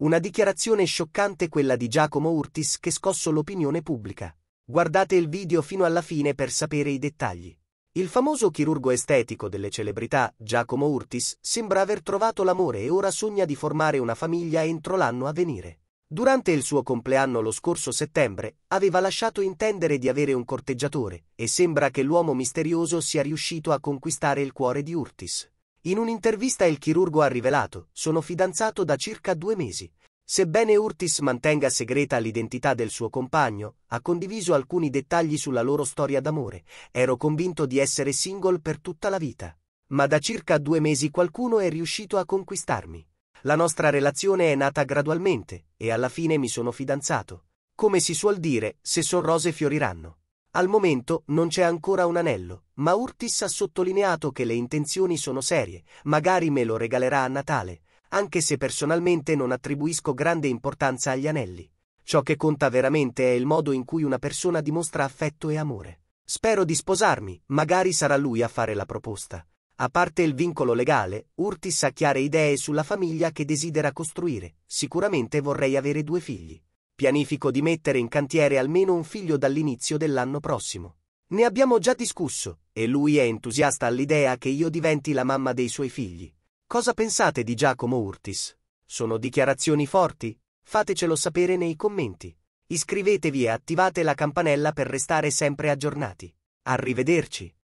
Una dichiarazione scioccante quella di Giacomo Urtis che scosso l'opinione pubblica. Guardate il video fino alla fine per sapere i dettagli. Il famoso chirurgo estetico delle celebrità, Giacomo Urtis, sembra aver trovato l'amore e ora sogna di formare una famiglia entro l'anno a venire. Durante il suo compleanno lo scorso settembre, aveva lasciato intendere di avere un corteggiatore, e sembra che l'uomo misterioso sia riuscito a conquistare il cuore di Urtis. In un'intervista il chirurgo ha rivelato, sono fidanzato da circa due mesi. Sebbene Urtis mantenga segreta l'identità del suo compagno, ha condiviso alcuni dettagli sulla loro storia d'amore. Ero convinto di essere single per tutta la vita. Ma da circa due mesi qualcuno è riuscito a conquistarmi. La nostra relazione è nata gradualmente, e alla fine mi sono fidanzato. Come si suol dire, se son rose fioriranno. Al momento non c'è ancora un anello, ma Urtis ha sottolineato che le intenzioni sono serie, magari me lo regalerà a Natale, anche se personalmente non attribuisco grande importanza agli anelli. Ciò che conta veramente è il modo in cui una persona dimostra affetto e amore. Spero di sposarmi, magari sarà lui a fare la proposta. A parte il vincolo legale, Urtis ha chiare idee sulla famiglia che desidera costruire, sicuramente vorrei avere due figli. Pianifico di mettere in cantiere almeno un figlio dall'inizio dell'anno prossimo. Ne abbiamo già discusso, e lui è entusiasta all'idea che io diventi la mamma dei suoi figli. Cosa pensate di Giacomo Urtis? Sono dichiarazioni forti? Fatecelo sapere nei commenti. Iscrivetevi e attivate la campanella per restare sempre aggiornati. Arrivederci.